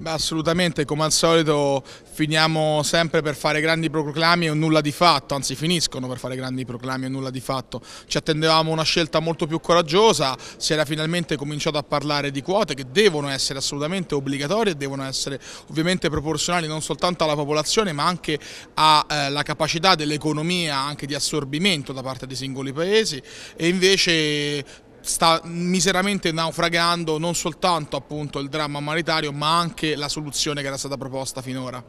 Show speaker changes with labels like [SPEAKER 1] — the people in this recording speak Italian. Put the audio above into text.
[SPEAKER 1] Beh, assolutamente, come al solito finiamo sempre per fare grandi proclami e nulla di fatto, anzi finiscono per fare grandi proclami e nulla di fatto. Ci attendevamo una scelta molto più coraggiosa, si era finalmente cominciato a parlare di quote che devono essere assolutamente obbligatorie, devono essere ovviamente proporzionali non soltanto alla popolazione ma anche alla eh, capacità dell'economia anche di assorbimento da parte dei singoli paesi e invece sta miseramente naufragando non soltanto appunto il dramma umanitario ma anche la soluzione che era stata proposta finora.